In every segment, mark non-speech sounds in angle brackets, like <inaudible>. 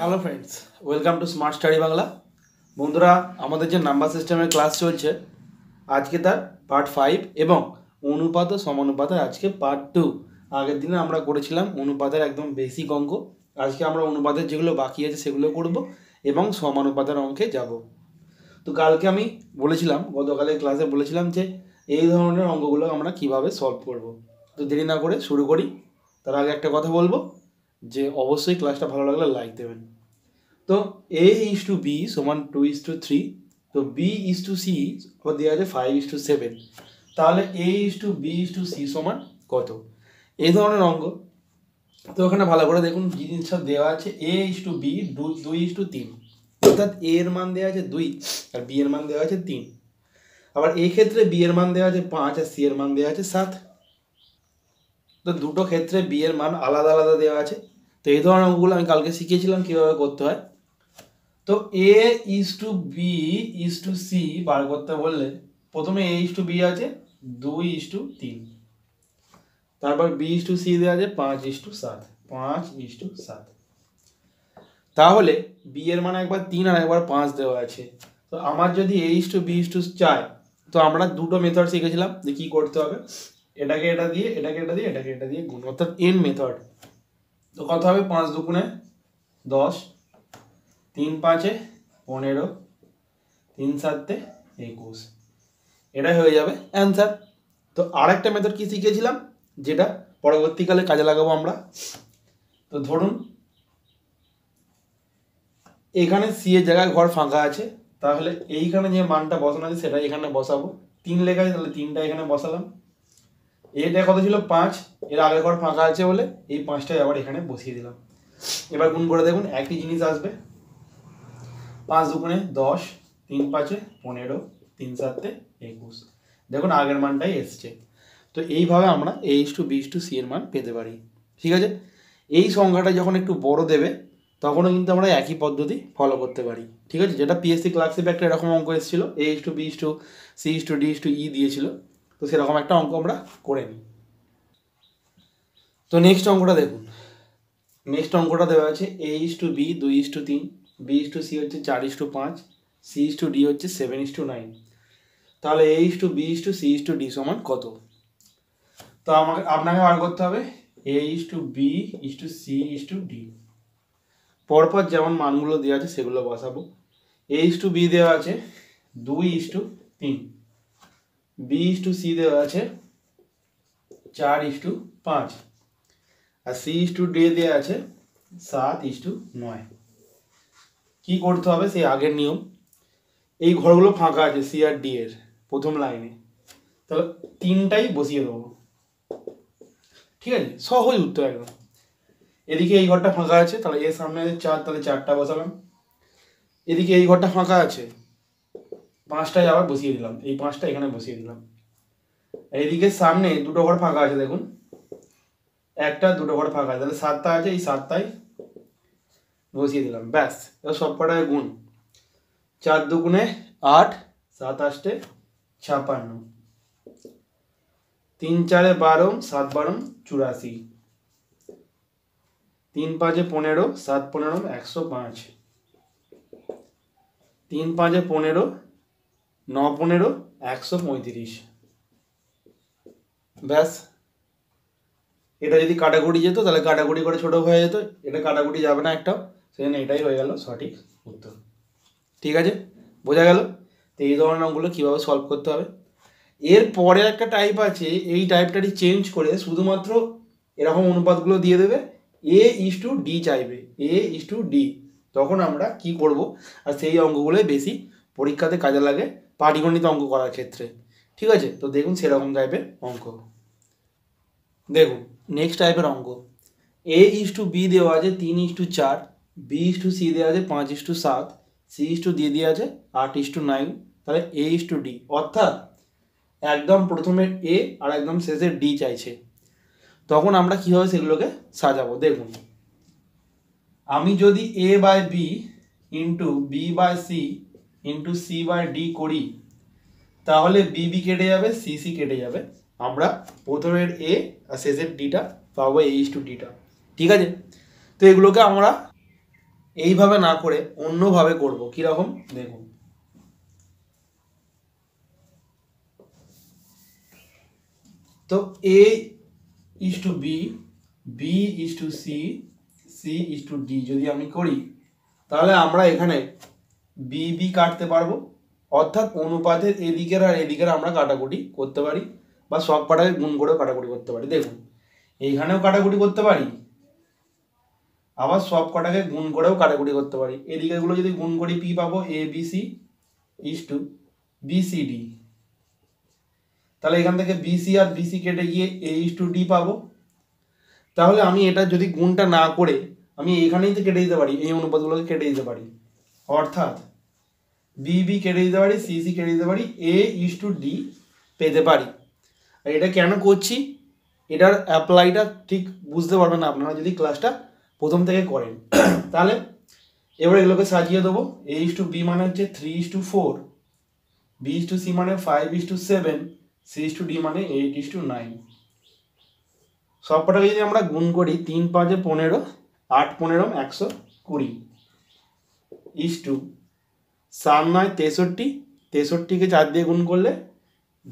hello friends welcome to smart study Bangla বন্ধুরা আমাদের যে নাম্বার সিস্টেমের ক্লাস চলছে আজকে তার পার্ট ফাইভ এবং অনুপাত ও সমানুপাতের আজকে পার্ট টু আগের দিনে আমরা করেছিলাম অনুপাতের একদম বেসিক অঙ্ক আজকে আমরা অনুপাতের যেগুলো বাকি আছে সেগুলো করব এবং সমানুপাতের অঙ্কে যাব তো কালকে আমি বলেছিলাম গতকালের ক্লাসে বলেছিলাম যে এই ধরনের অঙ্কগুলো আমরা কিভাবে সলভ করব তো দেরি না করে শুরু করি তার আগে একটা কথা বলবো যে অবশ্যই ক্লাসটা ভালো লাগলে লাইক দেবেন তো এ ইস টু বি সমান টু ইস টু থ্রি তো বি ইস টু সি আবার দেওয়া আছে ফাইভ ইস টু সেভেন তাহলে A is to B is to C সমান কত এই ধরনের অঙ্গ তো ওখানে ভালো করে দেখুন জিনিসটা দেওয়া আছে এ ইস টু বি দুই ইস টু তিন অর্থাৎ এ এর মান দেওয়া আছে দুই আর বি এর মান দেওয়া আছে তিন আবার এই ক্ষেত্রে বি এর মান দেওয়া আছে পাঁচ আর সি এর মান দেওয়া আছে সাত তো দুটো ক্ষেত্রে বি এর মান আলাদা আলাদা দেওয়া আছে তো এই ধরনের অঙ্কগুলো আমি কালকে শিখিয়েছিলাম কীভাবে করতে হয় তো A is to B is to C বার করতে বললে প্রথমে এ ইস টু বি আছে দুই ইস টু তিন তারপর বি ইস টু সি দেওয়া আছে পাঁচ ইস টু সাত পাঁচ ইস টু সাত তাহলে বি এর মানে একবার তিন আর একবার পাঁচ দেওয়া আছে তো আমার যদি A is to B is to চায় তো আমরা দুটো মেথড শিখেছিলাম যে কী করতে হবে এটাকে এটা দিয়ে এটাকে এটা দিয়ে এটাকে এটা দিয়ে গুণ অর্থাৎ এন মেথড তো কত হবে পাঁচ দুগুণে দশ তিন পাঁচে পনেরো তিন সাতে একুশ এটাই হয়ে যাবে অ্যান্সার তো আরেকটা মেথড কী শিখেছিলাম যেটা পরবর্তীকালে কাজে লাগাবো আমরা তো ধরুন এখানে সি এর জায়গায় ঘর ফাঁকা আছে তাহলে এইখানে যে মানটা বসানো আছে সেটা এখানে বসাবো তিন লেখায় তাহলে তিনটা এখানে বসালাম এটা কত ছিল পাঁচ এর আগে ঘর ফাঁকা আছে বলে এই পাঁচটাই আবার এখানে বসিয়ে দিলাম এবার গুণ করে দেখুন একই জিনিস আসবে পাঁচ দুগুণে দশ তিন পাঁচে পনেরো তিন সাতে একুশ দেখুন আগের মানটাই এসছে তো এইভাবে আমরা A is to B is to C এর মান পেতে পারি ঠিক আছে এই সংখ্যাটা যখন একটু বড় দেবে তখনও কিন্তু আমরা একই পদ্ধতি ফলো করতে পারি ঠিক আছে যেটা পিএসসি ক্লাসে একটা এরকম অঙ্ক এসেছিলো A is to B is to C to D is to E দিয়েছিল তো সেরকম একটা অঙ্ক আমরা করে নিই তো নেক্সট অঙ্কটা দেখুন নেক্সট অঙ্কটা দেওয়া আছে এ ইস টু বি দুই ইস টু তিন বি ইস টু সি হচ্ছে চার ইস টু পাঁচ সি ইস টু ডি হচ্ছে সেভেন ইস টু নাইন তাহলে A is to B is to C is to D সমান কত তো আমাকে আপনাকে বার করতে হবে A is to B is to C is to D পরপর যেমন মানগুলো দেওয়া আছে সেগুলো বসাবো এ ইস টু বি দেওয়া আছে দুই ইস টু তিন বি ইস টু সি দেওয়া আছে চার ইস টু পাঁচ আর সি ইস টু ডে দেওয়া আছে সাত ইস টু নয় কী করতে হবে সেই আগের নিয়ম এই ঘরগুলো ফাঁকা আছে সি আর ডি এর প্রথম লাইনে তাহলে তিনটাই বসিয়ে দেবো ঠিক আছে সহজ উত্তর একদম এদিকে এই ঘরটা ফাঁকা আছে তাহলে এর সামনে চার তাহলে চারটা বসালাম এদিকে এই ঘরটা ফাঁকা আছে পাঁচটায় আবার বসিয়ে দিলাম এই পাঁচটা এখানে বসিয়ে দিলাম এইদিকে সামনে দুটো ঘর ফাঁকা আছে দেখুন একটা দুটো ঘর ফাঁকা আছে তাহলে সাতটা আছে এই সাতটায় বসিয়ে দিলাম ব্যাস এবার সবকটায় গুণ চার দুগুণে আট সাত আষ্টে ছাপান্ন তিন চারে বারো সাত বারো চুরাশি তিন পাঁচে পনেরো সাত পনেরো একশো পাঁচ তিন পাঁচে পনেরো ন পনেরো একশো পঁয়ত্রিশ ব্যাস এটা যদি কাটাকুটি যেত তাহলে কাটাকুটি করে ছোটো হয়ে যেত এটা কাটাকুটি যাবে না একটাও সেখানে এটাই হয়ে গেল সঠিক উত্তর ঠিক আছে বোঝা গেল তো এই ধরনের অঙ্কগুলো কীভাবে সলভ করতে হবে এর পরে একটা টাইপ আছে এই টাইপটারই চেঞ্জ করে শুধুমাত্র এরকম অনুপাতগুলো দিয়ে দেবে এ ইস টু ডি চাইবে এ ইস টু ডি তখন আমরা কি করব আর সেই অঙ্কগুলোই বেশি পরীক্ষাতে কাজে লাগে পাটিগণিত অঙ্ক করার ক্ষেত্রে ঠিক আছে তো দেখুন সেরকম টাইপের অঙ্ক দেখুন নেক্সট টাইপের অঙ্ক এ ইস টু বি দেওয়া আছে তিন ইস টু চার বি ইস টু সি দেওয়া আছে পাঁচ ইস টু সাত সি ইস টু ডি দেওয়া আছে আট ইস টু নাইন তাহলে এ ইস টু ডি অর্থাৎ একদম প্রথমে এ আর একদম শেষে ডি চাইছে তখন আমরা কীভাবে সেগুলোকে সাজাবো দেখুন আমি যদি A by B into B by C into C by D করি তাহলে বিবি কেটে যাবে সি সি কেটে যাবে আমরা প্রথমের এ আর শেষের ডিটা পাবো এইচ টু ডিটা ঠিক আছে তো এগুলোকে আমরা এইভাবে না করে অন্যভাবে করব কীরকম দেখুন তো A is to B B is to C C is to D যদি আমি করি তাহলে আমরা এখানে বি বি কাটতে পারবো অর্থাৎ অনুপাতের এদিকের আর এদিকের আমরা কাটাকুটি করতে পারি বা সব পাটাকে গুণ করেও কাটাকুটি করতে পারি দেখুন এইখানেও কাটাকুটি করতে পারি আবার সব কটাকে গুণ করেও কাটাকুটি করতে পারি এদিকেগুলো যদি গুণ করি পি পাবো A B C is to BCD তাহলে এখান থেকে বিসি আর বিসি কেটে গিয়ে এ ইস টু ডি পাবো তাহলে আমি এটা যদি গুণটা না করে আমি এখানেই তো কেটে দিতে পারি এই অনুপাতগুলোকে কেটে দিতে পারি অর্থাৎ বি বি কেটে দিতে পারি সি সি কেটে দিতে পারি এ ইস টু ডি পেতে পারি আর এটা কেন করছি এটার অ্যাপ্লাইটা ঠিক বুঝতে পারবেন না আপনারা যদি ক্লাসটা প্রথম থেকে করেন <coughs> তাহলে এবার এগুলোকে সাজিয়ে দেবো এ ইস টু বি মানে হচ্ছে three is to four B is to C মানে five is to seven C is to D মানে এইট ইস টু নাইন সবকটাকে যদি আমরা গুণ করি তিন পাঁচে পনেরো আট পনেরো একশো কুড়ি ইস টু সাত নয় তেষট্টি তেষট্টিকে চার দিয়ে গুণ করলে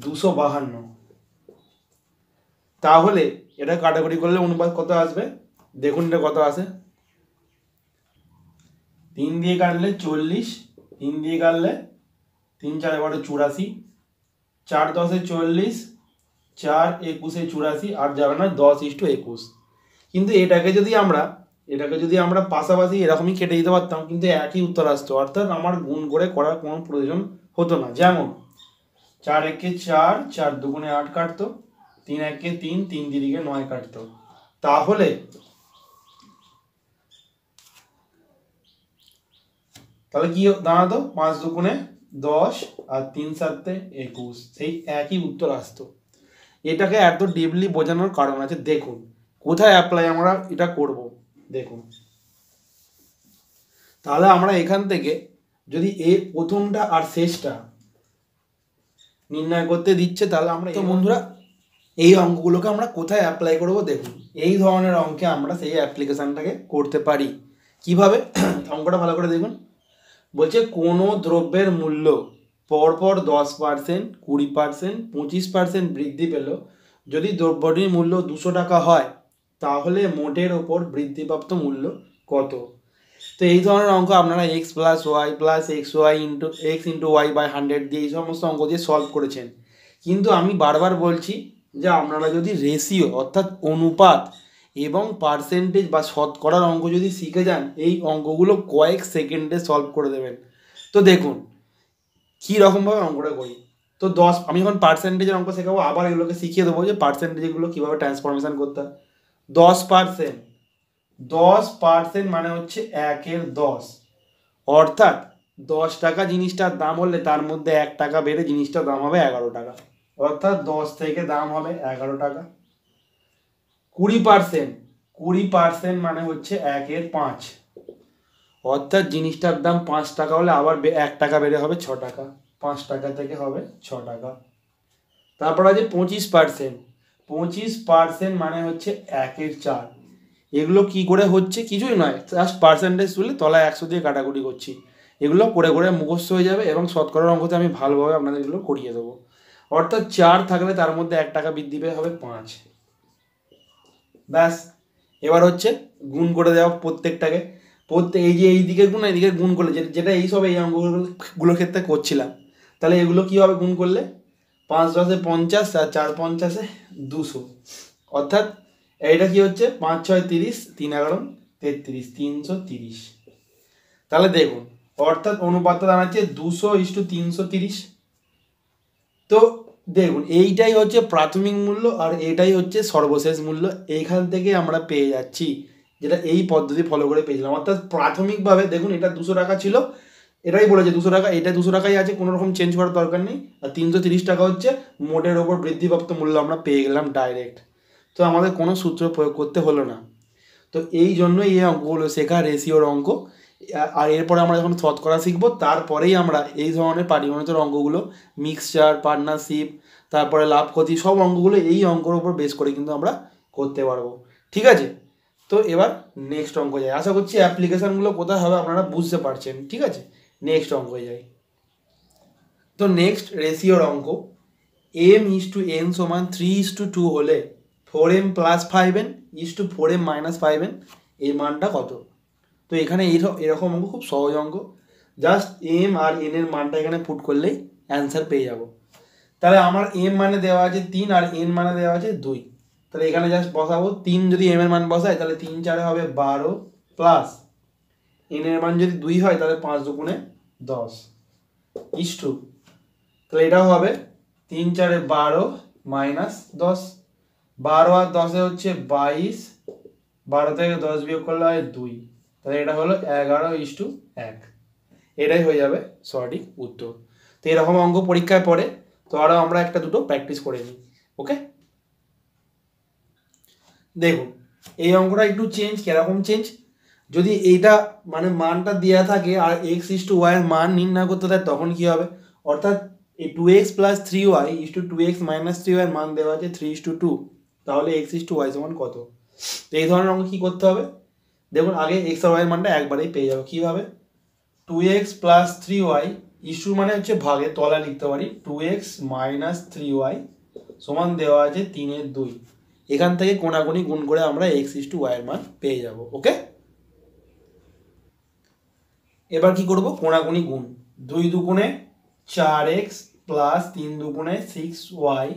দুশো বাহান্ন তাহলে এটা কাটাকুটি করলে অনুপাত কত আসবে দেখুন এটা কত আসে তিন দিয়ে কাটলে চল্লিশ তিন দিয়ে কাটলে তিন চার বারো চুরাশি চার দশে চল্লিশ চার একুশে চুরাশি আর যাবে না দশ ইস্টু একুশ কিন্তু এটাকে যদি আমরা এটাকে যদি আমরা পাশাপাশি এরকমই কেটে দিতে পারতাম কিন্তু একই উত্তর আসতো অর্থাৎ আমার গুণ করে করার কোনো প্রয়োজন হতো না যেমন চার একে চার চার দুগুণে আট কাটতো তিন একে তিন তিন দিদিকে নয় কাটতো তাহলে তাহলে কি দাঁড়াতো পাঁচ দুগুণে দশ আর তিন সাতে একুশ সেই একই উত্তর আসতো এটাকে এত ডিপলি বোঝানোর কারণ আছে দেখুন কোথায় অ্যাপ্লাই আমরা এটা করবো দেখুন তাহলে আমরা এখান থেকে যদি এ প্রথমটা আর শেষটা নির্ণয় করতে দিচ্ছে তাহলে আমরা তো বন্ধুরা এই অঙ্কগুলোকে আমরা কোথায় অ্যাপ্লাই করব দেখুন এই ধরনের অঙ্কে আমরা সেই অ্যাপ্লিকেশানটাকে করতে পারি কিভাবে অঙ্কটা ভালো করে দেখুন বলছে কোনো দ্রব্যের মূল্য পরপর দশ পার্সেন্ট কুড়ি পার্সেন্ট পঁচিশ পার্সেন্ট বৃদ্ধি পেল যদি দ্রব্যটির মূল্য দুশো টাকা হয় তাহলে মোটের ওপর বৃদ্ধিপ্রাপ্ত মূল্য কত তো এই ধরনের অঙ্ক আপনারা X plus Y plus X Y into X into Y by hundred দিয়ে এই সমস্ত অঙ্ক দিয়ে সলভ করেছেন কিন্তু আমি বারবার বলছি যে আপনারা যদি রেশিও অর্থাৎ অনুপাত এবং পার্সেন্টেজ বা শতকরার অঙ্ক যদি শিখে যান এই অঙ্কগুলো কয়েক সেকেন্ডে সলভ করে দেবেন তো দেখুন কী রকমভাবে অঙ্কটা করি তো দশ আমি যখন পার্সেন্টেজের অঙ্ক শেখাবো আবার এগুলোকে শিখিয়ে দেবো যে পার্সেন্টেজগুলো কীভাবে ট্রান্সফরমেশান করতে হয় দশ পার্সেন্ট দশ পার্সেন্ট মানে হচ্ছে একের দশ অর্থাৎ দশ টাকা জিনিসটার দাম হলে তার মধ্যে এক টাকা বেড়ে জিনিসটার দাম হবে এগারো টাকা অর্থাৎ দশ থেকে দাম হবে এগারো টাকা কুড়ি পার্সেন্ট কুড়ি পার্সেন্ট মানে হচ্ছে একের পাঁচ অর্থাৎ জিনিসটার দাম পাঁচ টাকা হলে আবার এক টাকা বেড়ে হবে ছ টাকা পাঁচ টাকা থেকে হবে ছ টাকা তারপর আছে পঁচিশ পার্সেন্ট পঁচিশ পার্সেন্ট মানে হচ্ছে একের চার এগুলো কি করে হচ্ছে কিছুই নয় জাস্ট পার্সেন্টেজ তুলে তলায় একশো দিয়ে কাটাকুটি করছি এগুলো করে করে মুখস্থ হয়ে যাবে এবং শতকরার অঙ্কতে আমি ভালোভাবে আপনাদের এগুলো করিয়ে দেবো অর্থাৎ চার থাকলে তার মধ্যে এক টাকা বৃদ্ধি পেয়ে হবে পাঁচ ব্যাস এবার হচ্ছে গুণ করে দেওয়া প্রত্যেকটাকে প্রত্যেক এই যে এই গুণ এই গুণ করলে যেটা এইসব এই অঙ্কগুলোর ক্ষেত্রে করছিলাম তাহলে এগুলো কী হবে গুণ করলে পাঁচ দশে পঞ্চাশ আর চার পঞ্চাশে দুশো অর্থাৎ এইটা কি হচ্ছে পাঁচ ছয় তিরিশ তিন এগারো তেত্রিশ তিনশো তিরিশ তাহলে দেখুন অর্থাৎ অনুপাতটা দাঁড়াচ্ছে দুশো ইস্টু তিনশো তিরিশ তো দেখুন এইটাই হচ্ছে প্রাথমিক মূল্য আর এটাই হচ্ছে সর্বশেষ মূল্য এখান থেকে আমরা পেয়ে যাচ্ছি যেটা এই পদ্ধতি ফলো করে পেয়েছিলাম অর্থাৎ প্রাথমিকভাবে দেখুন এটা দুশো টাকা ছিল এটাই বলেছে দুশো টাকা এটা দুশো টাকাই আছে কোনো রকম চেঞ্জ করার দরকার নেই আর তিনশো তিরিশ টাকা হচ্ছে মোটের ওপর বৃদ্ধিপ্রাপ্ত মূল্য আমরা পেয়ে গেলাম ডাইরেক্ট তো আমাদের কোনো সূত্র প্রয়োগ করতে হলো না তো এই জন্যই এই অঙ্কগুলো শেখা রেশিওর অঙ্ক আর এরপরে আমরা যখন শতকরা শিখবো তারপরেই আমরা এই ধরনের পাটিগণিতের অঙ্কগুলো মিক্সচার পার্টনারশিপ তারপরে লাভ ক্ষতি সব অঙ্কগুলো এই অঙ্কর উপর বেস করে কিন্তু আমরা করতে পারবো ঠিক আছে তো এবার নেক্সট অঙ্ক যায় আশা করছি অ্যাপ্লিকেশানগুলো কোথায় হবে আপনারা বুঝতে পারছেন ঠিক আছে নেক্সট অঙ্কে যাই তো নেক্সট রেশিওর অঙ্ক এম ইস টু এন সমান থ্রি ইস টু টু হলে four M plus five N is to four M minus five N এর মানটা কত তো এখানে এরকম অঙ্ক খুব সহজ অঙ্ক জাস্ট এম আর এন এর মানটা এখানে পুট করলেই অ্যান্সার পেয়ে যাব তাহলে আমার এম মানে দেওয়া আছে তিন আর এন মানে দেওয়া আছে দুই তাহলে এখানে জাস্ট বসাবো তিন যদি এম এর মান বসায় তাহলে তিন চারে হবে বারো প্লাস এন এর মান যদি দুই হয় তাহলে পাঁচ দুগুণে দশ ইস্টু তাহলে এটাও হবে তিন চারে বারো মাইনাস দশ বারো আর দশে হচ্ছে বাইশ বারো থেকে দশ বিয়োগ করলে হয় দুই তাহলে এটা হলো এগারো ইস্টু এক এটাই হয়ে যাবে সঠিক উত্তর তো এরকম অঙ্ক পরীক্ষায় পড়ে তো আরও আমরা একটা দুটো প্র্যাকটিস করে নিই ওকে দেখুন এই অঙ্কটা একটু চেঞ্জ কীরকম চেঞ্জ যদি এইটা মানে মানটা দেওয়া থাকে আর এক্স ইস টু ওয়াইয়ের মান নির্ণয় করতে দেয় তখন কী হবে অর্থাৎ এই two X plus three Y is to two X minus three ওয়াইয়ের মান দেওয়া আছে থ্রি ইস টু টু তাহলে এক্স ইস টু ওয়াই সমান কত তো এই ধরনের অঙ্ক কী করতে হবে দেখুন আগে এক্স আর ওয়াইয়ের মানটা একবারেই পেয়ে যাবো কীভাবে two X plus three Y is to মানে হচ্ছে ভাগে তলা লিখতে পারি two X minus three Y সমান দেওয়া আছে তিনের দুই এখান থেকে কোনাকুনি গুণ করে আমরা এক্স ইস টু ওয়াইয়ের মান পেয়ে যাবো ওকে এবার কি করবো কোনাকুনি গুণ দুই দুগুণে চার এক্স প্লাস তিন দুগুণে সিক্স ওয়াই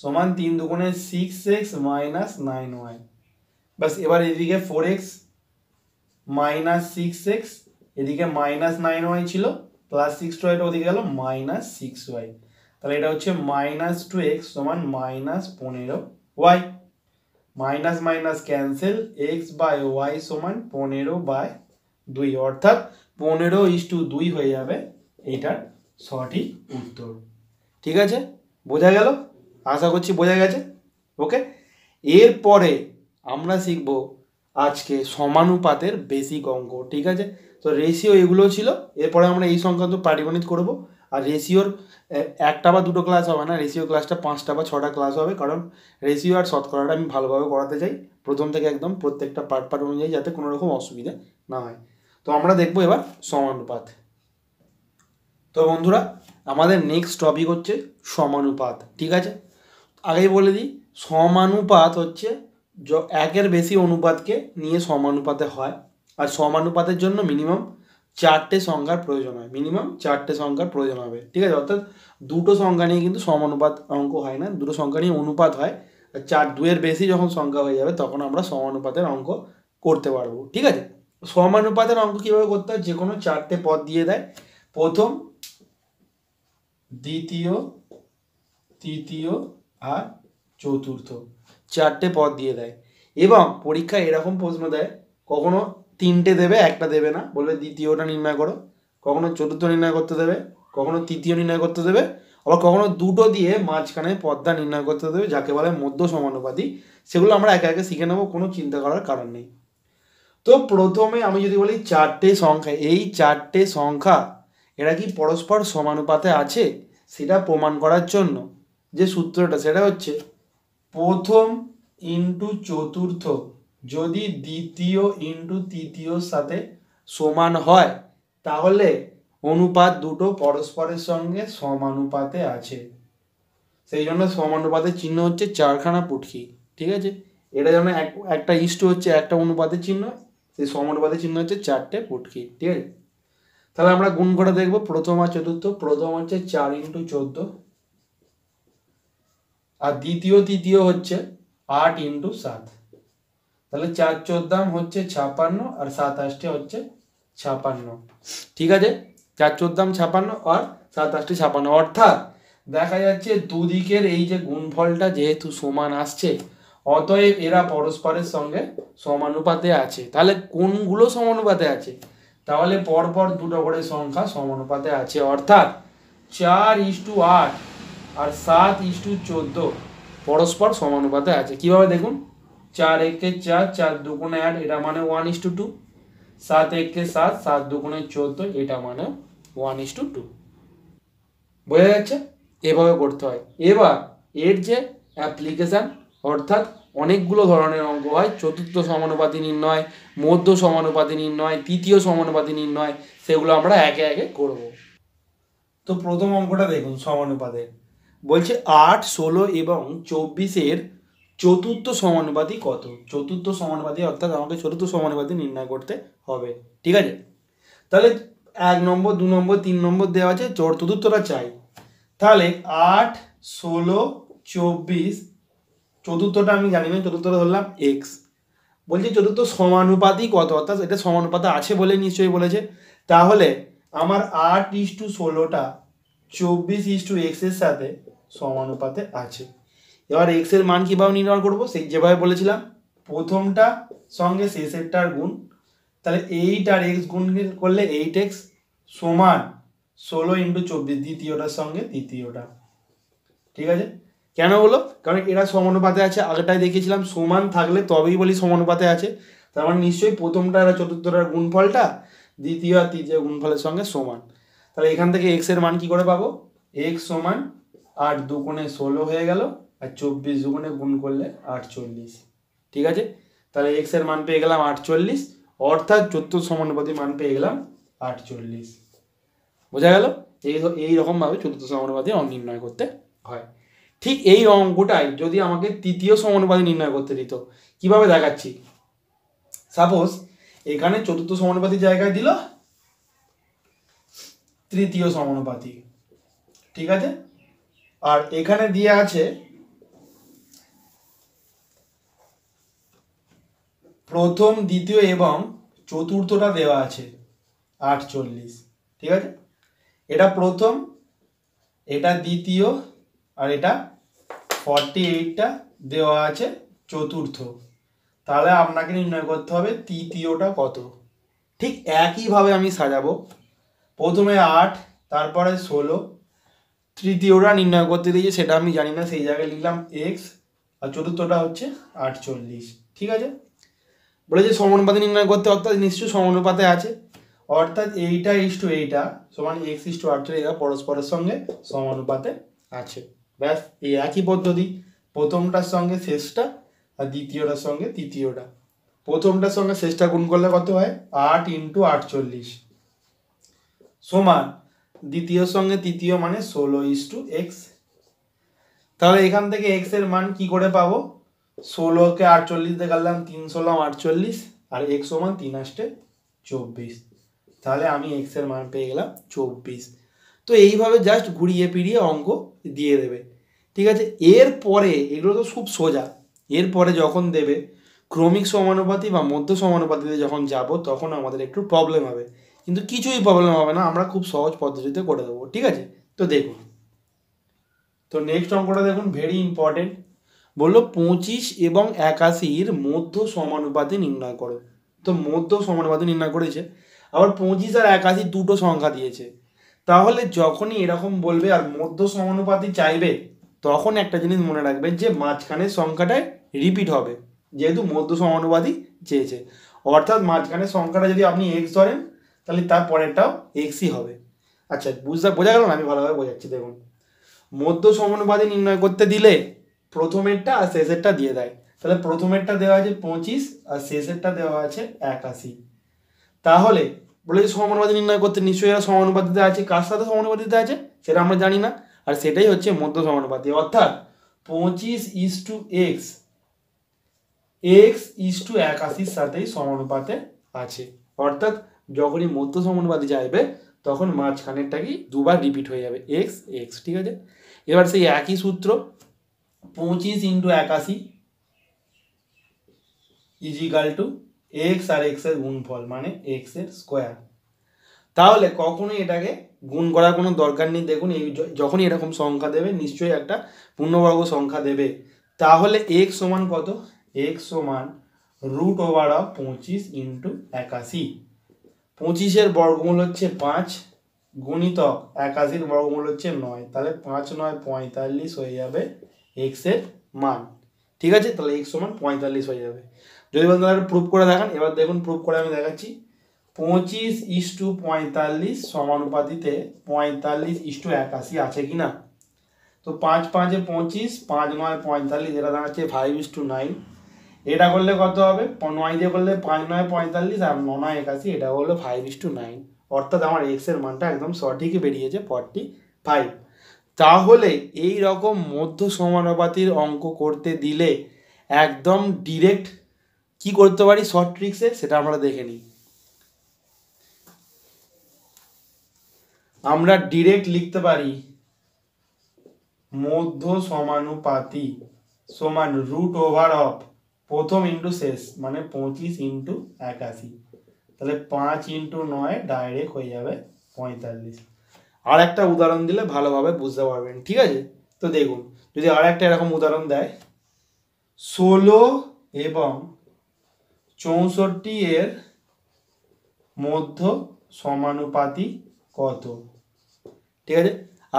সমান তিন দুগুণে six X minus nine Y ব্যাস এবার এদিকে four X minus six X এদিকে মাইনাস নাইন ওয়াই ছিল প্লাস সিক্স ওয়াইটা ওদিকে গেল মাইনাস সিক্স ওয়াই তাহলে এটা হচ্ছে মাইনাস টু এক্স সমান মাইনাস পনেরো Y minus minus cancel X by Y সমান পনেরো বাই দুই অর্থাৎ পনেরো ইস্টু দুই হয়ে যাবে এইটার সঠিক উত্তর ঠিক আছে বোঝা গেল আশা করছি বোঝা গেছে ওকে এরপরে আমরা শিখব আজকে সমানুপাতের বেসিক অঙ্ক ঠিক আছে তো রেশিও এগুলো ছিল এরপরে আমরা এই সংক্রান্ত পাটিগণিত করব আর রেশিওর একটা বা দুটো ক্লাস হবে না রেশিও ক্লাসটা পাঁচটা বা ছটা ক্লাস হবে কারণ রেশিও আর শতকরাটা আমি ভালোভাবে করাতে চাই প্রথম থেকে একদম প্রত্যেকটা পার্ট পার্ট অনুযায়ী যাতে কোনো রকম অসুবিধা না হয় তো আমরা দেখবো এবার সমানুপাত তো বন্ধুরা আমাদের নেক্সট টপিক হচ্ছে সমানুপাত ঠিক আছে আগেই বলে দিই সমানুপাত হচ্ছে একের বেশি অনুপাতকে নিয়ে সমানুপাতে হয় আর সমানুপাতের জন্য মিনিমাম চারটে সংখ্যার প্রয়োজন হয় মিনিমাম চারটে সংখ্যার প্রয়োজন হবে ঠিক আছে অর্থাৎ দুটো সংখ্যা নিয়ে কিন্তু সমানুপাত অঙ্ক হয় না দুটো সংখ্যা নিয়ে অনুপাত হয় আর চার দুয়ের বেশি যখন সংখ্যা হয়ে যাবে তখন আমরা সমানুপাতের অঙ্ক করতে পারবো ঠিক আছে সমানুপাতের অঙ্ক কীভাবে করতে হয় যে কোনো চারটে পদ দিয়ে দেয় প্রথম দ্বিতীয় তৃতীয় আর চতুর্থ চারটে পদ দিয়ে দেয় এবং পরীক্ষা এরকম প্রশ্ন দেয় কখনো তিনটে দেবে একটা দেবে না বলবে দ্বিতীয়টা নির্ণয় করো কখনো চতুর্থ নির্ণয় করতে দেবে কখনো তৃতীয় নির্ণয় করতে দেবে আবার কখনো দুটো দিয়ে মাঝখানে পদ্মা নির্ণয় করতে দেবে যাকে বলে মধ্য সমানুপাতি সেগুলো আমরা একে একে শিখে নেবো কোনো চিন্তা করার কারণ নেই তো প্রথমে আমি যদি বলি চারটে সংখ্যা এই চারটে সংখ্যা এরা কি পরস্পর সমানুপাতে আছে সেটা প্রমাণ করার জন্য যে সূত্রটা সেটা হচ্ছে প্রথম ইন্টু চতুর্থ যদি দ্বিতীয় ইন্টু তৃতীয়র সাথে সমান হয় তাহলে অনুপাত দুটো পরস্পরের সঙ্গে সমানুপাতে আছে সেই জন্য সমানুপাতের চিহ্ন হচ্ছে চারখানা পুটকি ঠিক আছে এটা যেন এক একটা ইষ্ট হচ্ছে একটা অনুপাতের চিহ্ন সেই সমরবাদী চিহ্ন হচ্ছে চারটে পুটকি ঠিক আছে তাহলে আমরা গুণ করে দেখবো প্রথম আর চতুর্থ প্রথম হচ্ছে চার ইন্টু চোদ্দ আর দ্বিতীয় তৃতীয় হচ্ছে আট ইন্টু সাত তাহলে চার চোদ্দাম হচ্ছে ছাপান্ন আর সাতাশটি হচ্ছে ছাপান্ন ঠিক আছে চার চোদ্দাম ছাপান্ন আর সাতাশটি আষ্টে ছাপান্ন অর্থাৎ দেখা যাচ্ছে দুদিকের এই যে গুণফলটা যেহেতু সমান আসছে অতএব এরা পরস্পরের সঙ্গে সমানুপাতে আছে তাহলে কোনগুলো সমানুপাতে আছে তাহলে পরপর দুটো করে সংখ্যা সমানুপাতে আছে অর্থাৎ চার ইস্টু আট আর সাত ইস্টু চোদ্দো পরস্পর সমানুপাতে আছে কিভাবে দেখুন চার একে চার চার দুগুণে আট এটা মানে ওয়ান ইস্টু টু সাত একে সাত সাত দুগুণে চোদ্দো এটা মানে ওয়ান ইস্টু টু বোঝা যাচ্ছে এভাবে করতে হয় এবার এর যে অ্যাপ্লিকেশান অর্থাৎ অনেকগুলো ধরনের অঙ্ক হয় চতুর্থ সমানুপাতি নির্ণয় মধ্য সমানুপাতি নির্ণয় তৃতীয় সমানুপাতি নির্ণয় সেগুলো আমরা একে একে করব তো প্রথম অঙ্কটা দেখুন সমানুপাতের বলছে আট ষোলো এবং চব্বিশের চতুর্থ সমানুপাতি কত চতুর্থ সমানুপাতি অর্থাৎ আমাকে চতুর্থ সমানুপাতি নির্ণয় করতে হবে ঠিক আছে তাহলে এক নম্বর দু নম্বর তিন নম্বর দেওয়া আছে চতুর্থটা চাই তাহলে আট ষোলো চব্বিশ চতুর্থটা আমি জানি না মানে চতুর্থটা ধরলাম এক্স বলছে চতুর্থ সমানুপাতই কত অর্থাৎ এটা সমানুপাত আছে বলে নিশ্চয়ই বলেছে তাহলে আমার আট ইস টু ষোলোটা চব্বিশ ইস টু এক্সের সাথে সমানুপাতে আছে এবার এক্সের মান কীভাবে নির্ণয় করবো সেই যেভাবে বলেছিলাম প্রথমটা সঙ্গে শেষেরটার গুণ তাহলে এইট আর এক্স গুণ করলে এইট এক্স সমান ষোলো ইন্টু চব্বিশ দ্বিতীয়টার সঙ্গে তৃতীয়টা ঠিক আছে কেন হলো কারণ এরা সমানুপাতে আছে আগেটাই দেখেছিলাম সমান থাকলে তবেই বলি সমানুপাতে আছে তার মানে নিশ্চয়ই প্রথমটা আর চতুর্থটার গুণফলটা দ্বিতীয় আর তৃতীয় গুণফলের সঙ্গে সমান তাহলে এখান থেকে এক্স এর মান কি করে পাবো এক্স সমান আট দুগুণে ষোলো হয়ে গেল আর চব্বিশ দুগুণে গুণ করলে আটচল্লিশ ঠিক আছে তাহলে এক্স এর মান পেয়ে গেলাম আটচল্লিশ অর্থাৎ চতুর্থ সমানুপাতি মান পেয়ে গেলাম আটচল্লিশ বোঝা গেল এই এইরকমভাবে চতুর্থ সমানুপাতি অনির্ণয় করতে হয় ঠিক এই অঙ্কটাই যদি আমাকে তৃতীয় সমানুপাতে নির্ণয় করতে দিত কিভাবে দেখাচ্ছি সাপোজ এখানে চতুর্থ সমানুপাতির জায়গায় দিল তৃতীয় সমানুপাতি ঠিক আছে আর এখানে দিয়ে আছে প্রথম দ্বিতীয় এবং চতুর্থটা দেওয়া আছে আটচল্লিশ ঠিক আছে এটা প্রথম এটা দ্বিতীয় আর এটা ফর্টি এইটটা দেওয়া আছে চতুর্থ তাহলে আপনাকে নির্ণয় করতে হবে তৃতীয়টা কত ঠিক একইভাবে আমি সাজাবো প্রথমে আট তারপরে ষোলো তৃতীয়টা নির্ণয় করতে দিয়েছে সেটা আমি জানি না সেই জায়গায় লিখলাম এক্স আর চতুর্থটা হচ্ছে আটচল্লিশ ঠিক আছে বলেছে সমানুপাতে নির্ণয় করতে অর্থাৎ নিশ্চয়ই সমানুপাতে আছে অর্থাৎ এইটা ইস টু এইটা সমান এক্স ইস টু আটচল্লিশ পরস্পরের সঙ্গে সমানুপাতে আছে ব্যাস এই একই পদ্ধতি প্রথমটার সঙ্গে শেষটা আর দ্বিতীয়টার সঙ্গে তৃতীয়টা প্রথমটার সঙ্গে শেষটা গুণ করলে কত হয় আট ইন্টু আটচল্লিশ সমান দ্বিতীয়র সঙ্গে তৃতীয় মানে ষোলো ইস টু এক্স তাহলে এখান থেকে এক্স এর মান কি করে পাবো ষোলোকে আটচল্লিশ দেখালাম তিন ষোলো আটচল্লিশ আর এক্স সমান তিন আষ্টে চব্বিশ তাহলে আমি এক্সের মান পেয়ে গেলাম চব্বিশ তো এইভাবে জাস্ট ঘুরিয়ে ফিরিয়ে অঙ্ক দিয়ে দেবে ঠিক আছে এর পরে এগুলো তো খুব সোজা এরপরে যখন দেবে ক্রমিক সমানুপাতি বা মধ্য সমানুপাতিতে যখন যাব তখন আমাদের একটু প্রবলেম হবে কিন্তু কিছুই প্রবলেম হবে না আমরা খুব সহজ পদ্ধতিতে করে দেবো ঠিক আছে তো দেখুন তো নেক্সট অঙ্কটা দেখুন ভেরি ইম্পর্টেন্ট বললো পঁচিশ এবং একাশির মধ্য সমানুপাতি নির্ণয় করো তো মধ্য সমানুপাতি নির্ণয় করেছে আবার পঁচিশ আর একাশি দুটো সংখ্যা দিয়েছে তাহলে যখনই এরকম বলবে আর মধ্য সমানুপাতি চাইবে তখন একটা জিনিস মনে রাখবে যে মাঝখানের সংখ্যাটায় রিপিট হবে যেহেতু মধ্য সমানুপাতি চেয়েছে অর্থাৎ মাঝখানের সংখ্যাটা যদি আপনি এক্স ধরেন তাহলে তার পরেরটাও এক্সই হবে আচ্ছা বুঝতে বোঝা গেল না আমি ভালোভাবে বোঝাচ্ছি দেখুন মধ্য সমানুপাতি নির্ণয় করতে দিলে প্রথমেরটা আর শেষেরটা দিয়ে দেয় তাহলে প্রথমেরটা দেওয়া আছে পঁচিশ আর শেষেরটা দেওয়া আছে একাশি তাহলে যে সমানুপাতি নির্ণয় করতে নিশ্চয়ই এরা সমানুপাতিতে আছে কার সাথে সমানুপাতিতে আছে সেটা আমরা জানি না আর সেটাই হচ্ছে মধ্য সমানুপাতি অর্থাৎ পঁচিশ is to X X is to একাশির সাথেই সমানুপাতে আছে অর্থাৎ যখনই মধ্য সমানুপাতি চাইবে তখন মাঝখানেরটাকেই দুবার রিপিট হয়ে যাবে এক্স এক্স ঠিক আছে এবার সেই একই সূত্র পঁচিশ ইন্টু একাশি ইজিকাল টু এক্স আর এক্সের এর গুণফল মানে এক্সের স্কোয়ার তাহলে কখনোই এটাকে গুণ করার কোনো দরকার নেই দেখুন এই যখনই এরকম সংখ্যা দেবে নিশ্চয়ই একটা পূর্ণবর্গ সংখ্যা দেবে তাহলে এক্স সমান কত এক্স সমান রুট ওভার অফ পঁচিশ ইন্টু একাশি পঁচিশের বর্গমূল হচ্ছে পাঁচ গুণিতক একাশির বর্গমূল হচ্ছে নয় তাহলে পাঁচ নয় পঁয়তাল্লিশ হয়ে যাবে এক্সের মান ঠিক আছে তাহলে এক্স সমান পঁয়তাল্লিশ হয়ে যাবে যদি বলতে পারেন প্রুফ করে দেখান এবার দেখুন প্রুফ করে আমি দেখাচ্ছি পঁচিশ ইস টু পঁয়তাল্লিশ সমানুপাতিতে পঁয়তাল্লিশ ইস টু একাশি আছে কি না তো পাঁচ পাঁচে পঁচিশ পাঁচ নয় পঁয়তাল্লিশ এটা দাঁড়াচ্ছে ফাইভ ইস টু নাইন এটা করলে কত হবে নয় দিয়ে করলে পাঁচ নয় পঁয়তাল্লিশ আর নয় একাশি এটা হলো ফাইভ ইস টু নাইন অর্থাৎ আমার এক্সের মানটা একদম সঠিকই বেরিয়েছে ফর্টি ফাইভ তাহলে এই রকম মধ্য সমানুপাতির অঙ্ক করতে দিলে একদম ডিরেক্ট কি করতে পারি শর্ট ট্রিক্সে সেটা আমরা দেখে নিই আমরা ডিরেক্ট লিখতে পারি মধ্য সমানুপাতি সমান রুট ওভার অফ প্রথম ইন্টু শেষ মানে পঁচিশ ইন্টু একাশি তাহলে পাঁচ ইন্টু নয় ডাইরেক্ট হয়ে যাবে পঁয়তাল্লিশ আর একটা উদাহরণ দিলে ভালোভাবে বুঝতে পারবেন ঠিক আছে তো দেখুন যদি আর একটা এরকম উদাহরণ দেয় ষোলো এবং চৌষট্টি এর মধ্য সমানুপাতি কত ঠিক আছে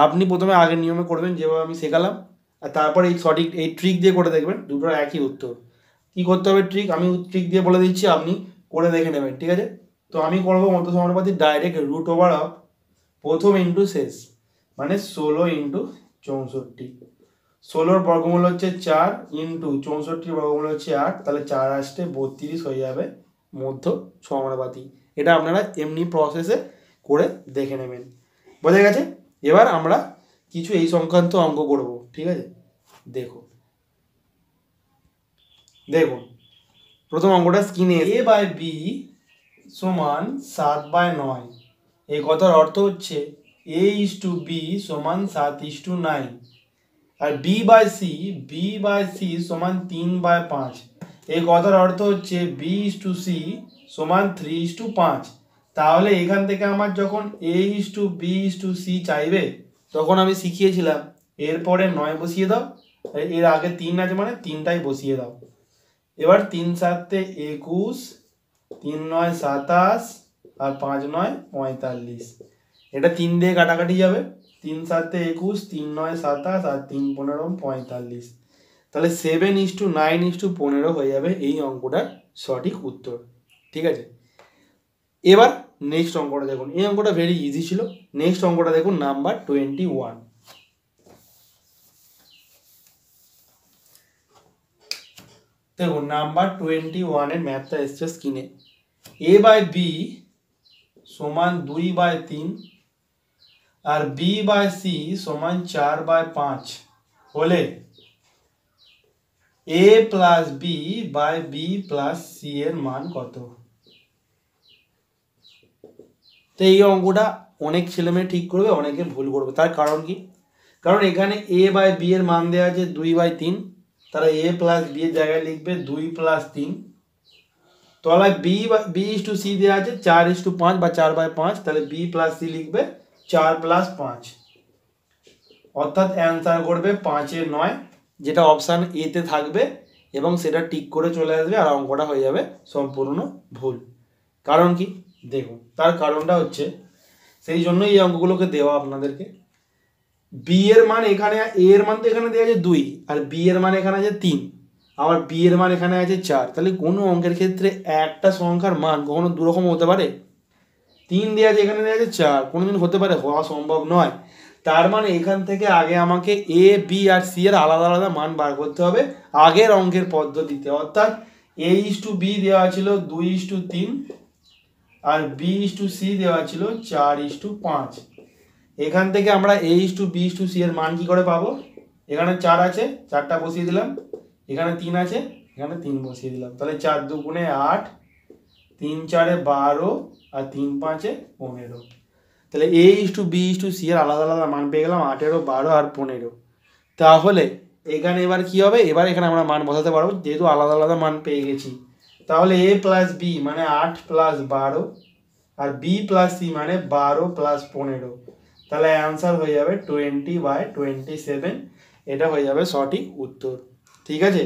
আপনি প্রথমে আগের নিয়মে করবেন যেভাবে আমি শেখালাম আর তারপর এই সঠিক এই ট্রিক দিয়ে করে দেখবেন দুটোর একই উত্তর কী করতে হবে ট্রিক আমি ট্রিক দিয়ে বলে দিচ্ছি আপনি করে দেখে নেবেন ঠিক আছে তো আমি করবো মধ্য সমানুপাতি ডাইরেক্ট রুট ওভার অফ প্রথম ইন্টু শেষ মানে ষোলো ইন্টু চৌষট্টি ষোলোর বর্গমূল হচ্ছে চার ইন্টু চৌষট্টির বর্গমূল হচ্ছে আট তাহলে চার আসতে বত্রিশ হয়ে যাবে মধ্য সমানুপাতি এটা আপনারা এমনি প্রসেসে করে দেখে নেবেন বোঝা গেছে এবার আমরা কিছু এই সংক্রান্ত অঙ্ক করব ঠিক আছে দেখো দেখুন প্রথম অঙ্কটা স্কিনে এ বাই বি সমান সাত বাই নয় এই কথার অর্থ হচ্ছে এ ইস টু বি সমান সাত ইস টু নাইন আর B by C B by C সমান তিন বাই পাঁচ এই কথার অর্থ হচ্ছে বি ইস টু সি সমান থ্রি ইস টু পাঁচ তাহলে এখান থেকে আমার যখন A is to B is to C চাইবে তখন আমি শিখিয়েছিলাম এরপরে নয় বসিয়ে দাও এর আগে তিন আছে মানে তিনটাই বসিয়ে দাও এবার তিন সাতে একুশ তিন নয় সাতাশ আর পাঁচ নয় পঁয়তাল্লিশ এটা তিন দিয়ে কাটাকাটি যাবে তিন সাতে একুশ তিন নয় সাতাশ আর তিন পনেরো পঁয়তাল্লিশ তাহলে seven is to nine is to পনেরো হয়ে যাবে এই অঙ্কটার সঠিক উত্তর ঠিক আছে এবার নেক্সট অঙ্কটা দেখুন এই অঙ্কটা ভেরি ইজি ছিল নেক্সট অঙ্কটা দেখুন নাম্বার টোয়েন্টি ওয়ান দেখুন নাম্বার টোয়েন্টি ওয়ানের ম্যাথটা এসছে স্ক্রিনে এ বাই বি সমান দুই বাই তিন r b / c = 4 / 5 बोले a + b / b + c এর মান কত তৈও গুণড়া অনেক ছেলেমে ঠিক করবে অনেকে ভুল করবে তার কারণ কি কারণ এখানে a / b এর মান দেয়া আছে 2 / 3 তার a + b এর জায়গায় লিখবে 2 + 3 তলায় b / c দেয়া আছে 4: 5 বা 4 / 5 তলে b + c লিখবে চার প্লাস পাঁচ অর্থাৎ অ্যান্সার করবে পাঁচের নয় যেটা অপশান এতে থাকবে এবং সেটা টিক করে চলে আসবে আর অঙ্কটা হয়ে যাবে সম্পূর্ণ ভুল কারণ কি দেখুন তার কারণটা হচ্ছে সেই জন্য এই অঙ্কগুলোকে দেওয়া আপনাদেরকে বি এর মান এখানে এ এর মান তো এখানে দেওয়া আছে দুই আর বি এর মান এখানে আছে তিন আবার বি এর মান এখানে আছে চার তাহলে কোনো অঙ্কের ক্ষেত্রে একটা সংখ্যার মান কখনো দুরকম হতে পারে তিন দেওয়া আছে এখানে দেওয়া আছে চার কোনো দিন হতে পারে হওয়া সম্ভব নয় তার মানে এখান থেকে আগে আমাকে এ বি আর সি এর আলাদা আলাদা মান বার করতে হবে আগের অঙ্কের পদ্ধতিতে অর্থাৎ এ ইস টু বি দেওয়া ছিল দুই ইস টু তিন আর বি ইস টু সি দেওয়া ছিল চার ইস টু পাঁচ এখান থেকে আমরা A is to B is to C এর মান কি করে পাবো এখানে চার আছে চারটা বসিয়ে দিলাম এখানে তিন আছে এখানে তিন বসিয়ে দিলাম তাহলে চার দুগুণে আট তিন চারে বারো আর তিন পাঁচে পনেরো তাহলে A is to B is to C এর আলাদা আলাদা মান পেয়ে গেলাম আঠেরো বারো আর পনেরো তাহলে এখানে এবার কি হবে এবার এখানে আমরা মান বসাতে পারবো যেহেতু আলাদা আলাদা মান পেয়ে গেছি তাহলে এ প্লাস বি মানে আট প্লাস বারো আর বি প্লাস সি মানে বারো প্লাস পনেরো তাহলে অ্যান্সার হয়ে যাবে টোয়েন্টি বাই টোয়েন্টি সেভেন এটা হয়ে যাবে সঠিক উত্তর ঠিক আছে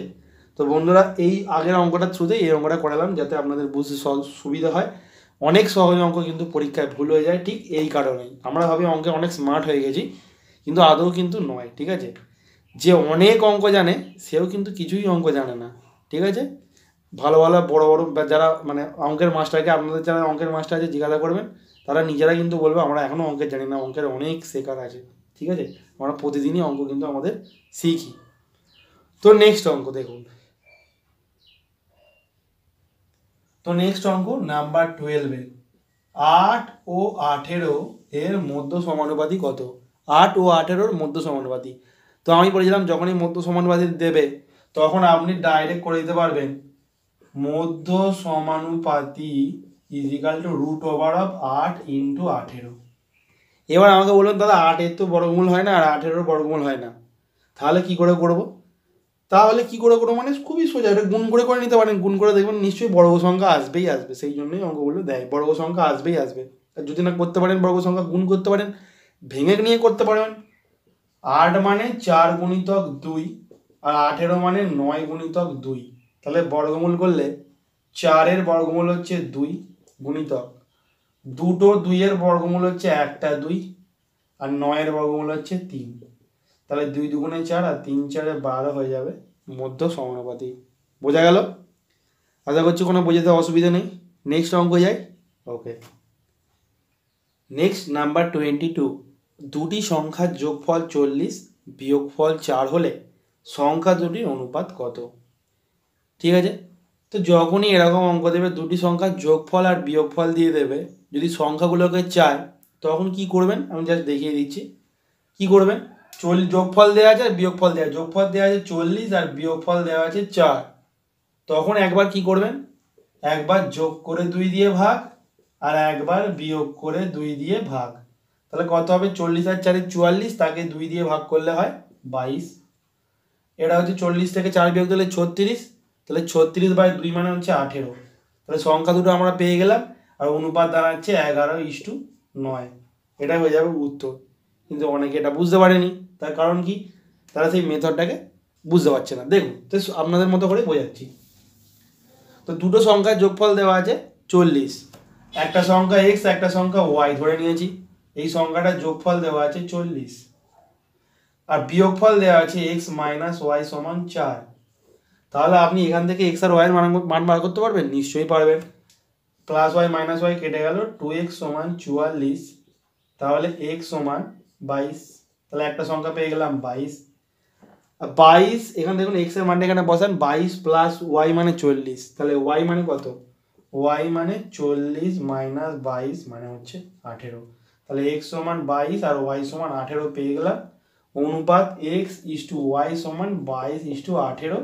তো বন্ধুরা এই আগের অঙ্কটার থ্রুতেই এই অঙ্কটা করালাম যাতে আপনাদের বুঝতে সুবিধা হয় অনেক সহজ অঙ্ক কিন্তু পরীক্ষায় ভুল হয়ে যায় ঠিক এই কারণেই আমরা ভাবি অঙ্কে অনেক স্মার্ট হয়ে গেছি কিন্তু আদৌ কিন্তু নয় ঠিক আছে যে অনেক অঙ্ক জানে সেও কিন্তু কিছুই অঙ্ক জানে না ঠিক আছে ভালো ভালো বড় বড় যারা মানে অঙ্কের মাস্টারকে আপনাদের যারা অঙ্কের মাস্টার আছে জিজ্ঞাসা করবেন তারা নিজেরা কিন্তু বলবে আমরা এখনও অঙ্কের জানি না অঙ্কের অনেক শেখার আছে ঠিক আছে আমরা প্রতিদিনই অঙ্ক কিন্তু আমাদের শিখি তো নেক্সট অঙ্ক দেখুন তো নেক্সট অঙ্ক নাম্বার টুয়েলভে আট ও আঠেরো এর মধ্য সমানুপাতি কত আট ও আঠেরোর মধ্য সমানুপাতি তো আমি বলেছিলাম যখনই মধ্য সমানুপাতি দেবে তখন আপনি ডাইরেক্ট করে দিতে পারবেন মধ্য সমানুপাতি is equal to root over of আট ইন্টু আঠেরো এবার আমাকে বলবেন দাদা আটের তো বর্গমূল হয় না আর আঠেরোর বর্গমূল হয় না তাহলে কি করে করবো তাহলে কি করে কোনো মানে খুবই সোজা এটা গুণ করে করে নিতে পারেন গুণ করে দেখবেন নিশ্চয়ই বর্গ সংখ্যা আসবেই আসবে সেই জন্যই অঙ্কগুলো দেয় বর্গ সংখ্যা আসবেই আসবে আর যদি না করতে পারেন বর্গ সংখ্যা গুণ করতে পারেন ভেঙে নিয়ে করতে পারেন আট মানে চার গুণিতক দুই আর আঠেরো মানে নয় গুণিতক দুই তাহলে বর্গমূল করলে চারের বর্গমূল হচ্ছে দুই গুণিতক দুটো দুইয়ের বর্গমূল হচ্ছে একটা দুই আর নয়ের বর্গমূল হচ্ছে তিন তাহলে দুই দুগুণে চার আর তিন চারে বারো হয়ে যাবে মধ্য সমানুপাতি বোঝা গেল আশা করছি কোনো বোঝাতে অসুবিধা নেই নেক্সট অঙ্ক যাই okay next number twenty two দুটি সংখ্যার যোগফল চল্লিশ বিয়োগফল চার হলে সংখ্যা দুটির অনুপাত কত ঠিক আছে তো যখনই এরকম অঙ্ক দেবে দুটি সংখ্যার যোগফল আর বিয়োগফল দিয়ে দেবে যদি সংখ্যাগুলোকে চায় তখন কি করবেন আমি জাস্ট দেখিয়ে দিচ্ছি কি করবেন চল্লিশ যোগফল দেওয়া আছে আর বিয়োগফল দেওয়া যোগফল দেওয়া আছে চল্লিশ আর বিয়োগফল দেওয়া আছে চার তখন একবার কি করবেন একবার যোগ করে দুই দিয়ে ভাগ আর একবার বিয়োগ করে দুই দিয়ে ভাগ তাহলে কত হবে চল্লিশ আর চারের চুয়াল্লিশ তাকে দুই দিয়ে ভাগ করলে হয় বাইশ এটা হচ্ছে চল্লিশ থেকে চার বিয়োগ দিলে ছত্রিশ তাহলে ছত্রিশ বাই দুই মানে হচ্ছে আঠেরো তাহলে সংখ্যা দুটো আমরা পেয়ে গেলাম আর অনুপাত দাঁড়াচ্ছে এগারো ইস্টু নয় এটাই হয়ে যাবে উত্তর কিন্তু অনেকে এটা বুঝতে পারেনি তার কারণ কি তারা সেই মেথডটাকে বুঝতে পারছে না দেখুন তো আপনাদের মতো করে বোঝাচ্ছি তো দুটো সংখ্যার যোগফল দেওয়া আছে চল্লিশ একটা সংখ্যা এক্স একটা সংখ্যা ওয়াই ধরে নিয়েছি এই সংখ্যাটা যোগফল দেওয়া আছে চল্লিশ আর বিয়োগফল দেওয়া আছে এক্স মাইনাস ওয়াই সমান চার তাহলে আপনি এখান থেকে এক্স আর ওয়াইয়ের মান মান বার করতে পারবেন নিশ্চয়ই পারবেন প্লাস ওয়াই মাইনাস ওয়াই কেটে গেল টু এক্স সমান চুয়াল্লিশ তাহলে এক্স সমান বাইশ তাহলে একটা সংখ্যা পেয়ে গেলাম বাইশ বাইশ এখানে দেখুন এক্স এর মানটা এখানে বসেন বাইশ প্লাস ওয়াই মানে চল্লিশ তাহলে ওয়াই মানে কত ওয়াই মানে চল্লিশ মাইনাস বাইশ মানে হচ্ছে আঠেরো তাহলে এক্স সমান বাইশ আর ওয়াই সমান আঠেরো পেয়ে গেলাম অনুপাত এক্স ইস টু ওয়াই সমান বাইশ ইস টু আঠেরো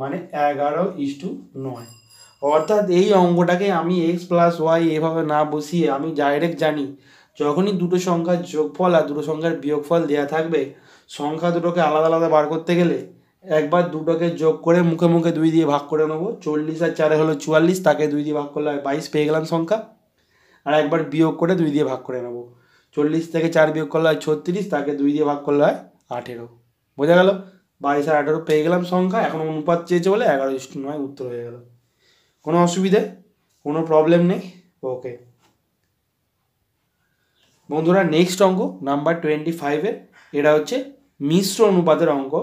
মানে এগারো ইস টু নয় অর্থাৎ এই অঙ্কটাকে আমি এক্স প্লাস ওয়াই এভাবে না বসিয়ে আমি ডাইরেক্ট জানি যখনই দুটো সংখ্যার যোগফল আর দুটো সংখ্যার বিয়োগফল দেওয়া থাকবে সংখ্যা দুটোকে আলাদা আলাদা বার করতে গেলে একবার দুটোকে যোগ করে মুখে মুখে দুই দিয়ে ভাগ করে নেবো চল্লিশ আর চারে হলো চুয়াল্লিশ তাকে দুই দিয়ে ভাগ করলে বাইশ পেয়ে গেলাম সংখ্যা আর একবার বিয়োগ করে দুই দিয়ে ভাগ করে নেবো চল্লিশ থেকে চার বিয়োগ করলে হয় ছত্রিশ তাকে দুই দিয়ে ভাগ করলে হয় আঠেরো বোঝা গেল বাইশ আর আঠেরো পেয়ে গেলাম সংখ্যা এখন অনুপাত চেয়েছে বলে এগারো ইস্টু নয় উত্তর হয়ে গেল কোনো অসুবিধে কোনো প্রবলেম নেই ওকে বন্ধুরা নেক্সট অঙ্ক নাম্বার টোয়েন্টি ফাইভের এটা হচ্ছে মিশ্র অনুপাতের অঙ্ক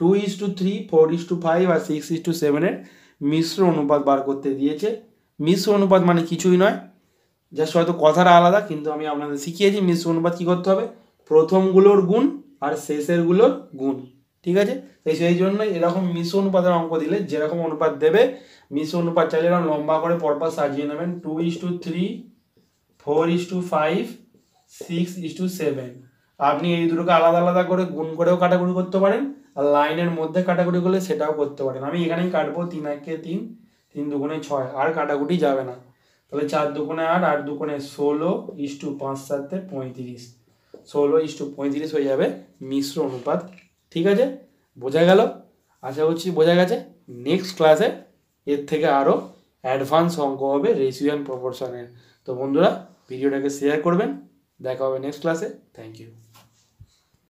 two is to three four is to five আর সিক্স ইস টু সেভেনের মিশ্র অনুপাত বার করতে দিয়েছে মিশ্র অনুপাত মানে কিছুই নয় জাস্ট হয়তো কথাটা আলাদা কিন্তু আমি আপনাদের শিখিয়েছি মিশ্র অনুপাত কী করতে হবে প্রথমগুলোর গুণ আর শেষেরগুলোর গুণ ঠিক আছে তাই সেই জন্য এরকম মিশ্র অনুপাতের অঙ্ক দিলে যেরকম অনুপাত দেবে মিশ্র অনুপাত চাইলে এরকম লম্বা করে পরপর সাজিয়ে নেবেন two is to three four is to five six is to seven আপনি এই দুটোকে আলাদা আলাদা করে গুণ করেও কাটাকুটি করতে পারেন আর লাইনের মধ্যে কাটাকুটি করলে সেটাও করতে পারেন আমি এখানেই কাটবো তিন একে তিন তিন দুগুণে ছয় আর কাটাকুটি যাবে না তাহলে চার দুগুণে আট আট দুগুণে ষোলো ইস টু পাঁচ সাতে পঁয়ত্রিশ ষোলো ইস টু পঁয়ত্রিশ হয়ে যাবে মিশ্র অনুপাত ঠিক আছে বোঝা গেল আশা করছি বোঝা গেছে নেক্সট ক্লাসে এর থেকে আরও অ্যাডভান্স অঙ্ক হবে রেসিও অ্যান্ড প্রপোর্শনের তো বন্ধুরা ভিডিওটাকে শেয়ার করবেন দেখা হবে নেক্সট ক্লাসে থ্যাংক ইউ